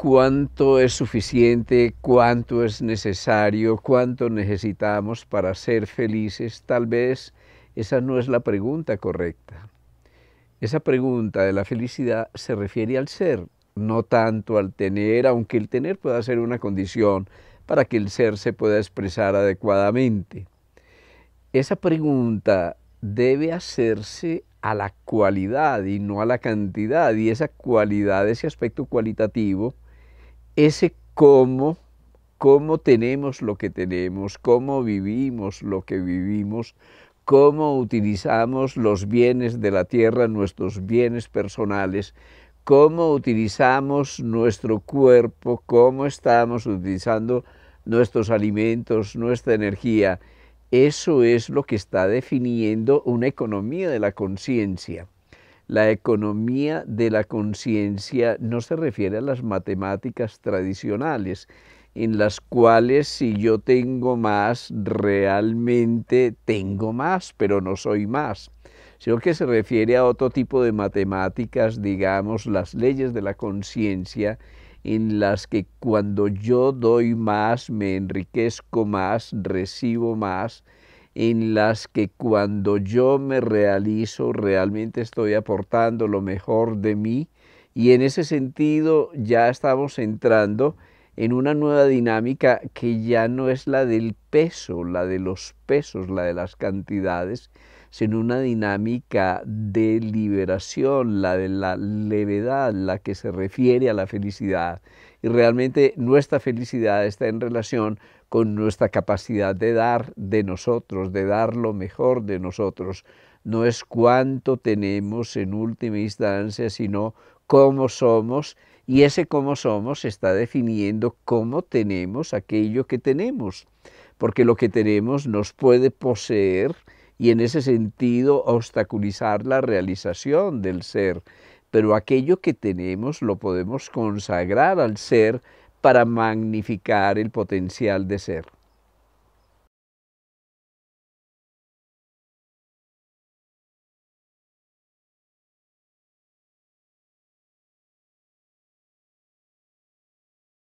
cuánto es suficiente, cuánto es necesario, cuánto necesitamos para ser felices, tal vez esa no es la pregunta correcta. Esa pregunta de la felicidad se refiere al ser, no tanto al tener, aunque el tener pueda ser una condición para que el ser se pueda expresar adecuadamente. Esa pregunta debe hacerse a la cualidad y no a la cantidad, y esa cualidad, ese aspecto cualitativo, ese cómo, cómo tenemos lo que tenemos, cómo vivimos lo que vivimos, cómo utilizamos los bienes de la tierra, nuestros bienes personales, cómo utilizamos nuestro cuerpo, cómo estamos utilizando nuestros alimentos, nuestra energía. Eso es lo que está definiendo una economía de la conciencia. La economía de la conciencia no se refiere a las matemáticas tradicionales, en las cuales si yo tengo más, realmente tengo más, pero no soy más, sino que se refiere a otro tipo de matemáticas, digamos, las leyes de la conciencia, en las que cuando yo doy más, me enriquezco más, recibo más, en las que cuando yo me realizo realmente estoy aportando lo mejor de mí y en ese sentido ya estamos entrando en una nueva dinámica que ya no es la del peso, la de los pesos, la de las cantidades, sino una dinámica de liberación, la de la levedad, la que se refiere a la felicidad. Y realmente nuestra felicidad está en relación con nuestra capacidad de dar de nosotros, de dar lo mejor de nosotros, no es cuánto tenemos en última instancia, sino cómo somos, y ese cómo somos está definiendo cómo tenemos aquello que tenemos, porque lo que tenemos nos puede poseer y en ese sentido obstaculizar la realización del ser, pero aquello que tenemos lo podemos consagrar al ser para magnificar el potencial de ser.